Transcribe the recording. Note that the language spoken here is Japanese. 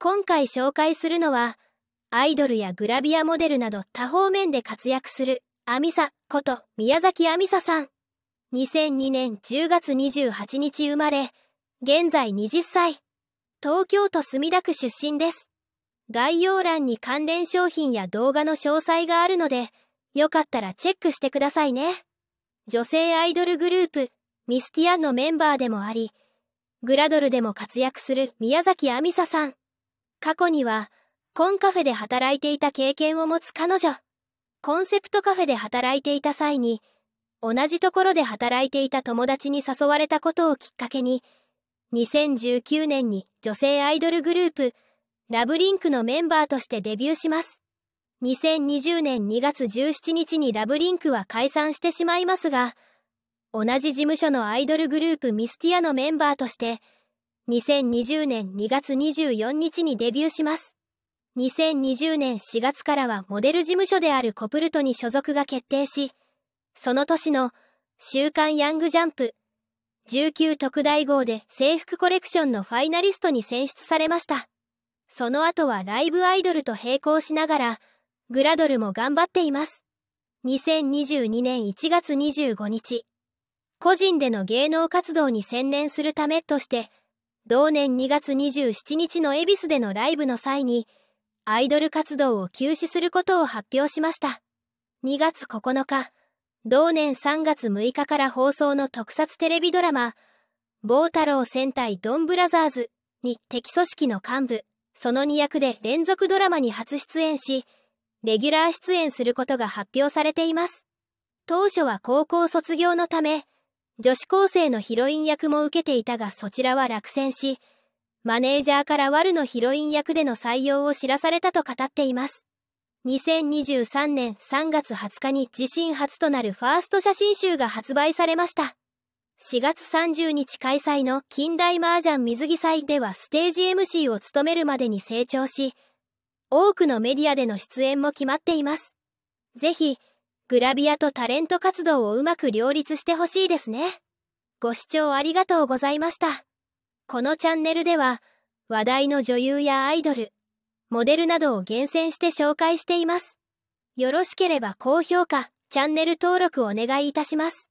今回紹介するのは、アイドルやグラビアモデルなど多方面で活躍する、アミサこと宮崎アミサさん。2002年10月28日生まれ、現在20歳。東京都墨田区出身です。概要欄に関連商品や動画の詳細があるので、よかったらチェックしてくださいね。女性アイドルグループ、ミスティアのメンバーでもあり、グラドルでも活躍する宮崎アミサさん。過去には、コンカフェで働いていた経験を持つ彼女。コンセプトカフェで働いていた際に、同じところで働いていた友達に誘われたことをきっかけに、2019年に女性アイドルグループ、ラブリンクのメンバーとしてデビューします。2020年2月17日にラブリンクは解散してしまいますが、同じ事務所のアイドルグループミスティアのメンバーとして、2020年2月24日にデビューします。2020年4月からはモデル事務所であるコプルトに所属が決定し、その年の週刊ヤングジャンプ19特大号で制服コレクションのファイナリストに選出されました。その後はライブアイドルと並行しながら、グラドルも頑張っています。2022年1月25日、個人での芸能活動に専念するためとして、同年2月27日の恵比寿でのライブの際に、アイドル活動を休止することを発表しました。2月9日、同年3月6日から放送の特撮テレビドラマ、棒太郎戦隊ドンブラザーズに敵組織の幹部、その2役で連続ドラマに初出演し、レギュラー出演することが発表されています。当初は高校卒業のため、女子高生のヒロイン役も受けていたがそちらは落選し、マネージャーからワルのヒロイン役での採用を知らされたと語っています。2023年3月20日に自身初となるファースト写真集が発売されました。4月30日開催の近代麻雀水着祭ではステージ MC を務めるまでに成長し、多くのメディアでの出演も決まっています。ぜひ、グラビアとタレント活動をうまく両立してほしいですね。ご視聴ありがとうございました。このチャンネルでは、話題の女優やアイドル、モデルなどを厳選して紹介しています。よろしければ高評価、チャンネル登録お願いいたします。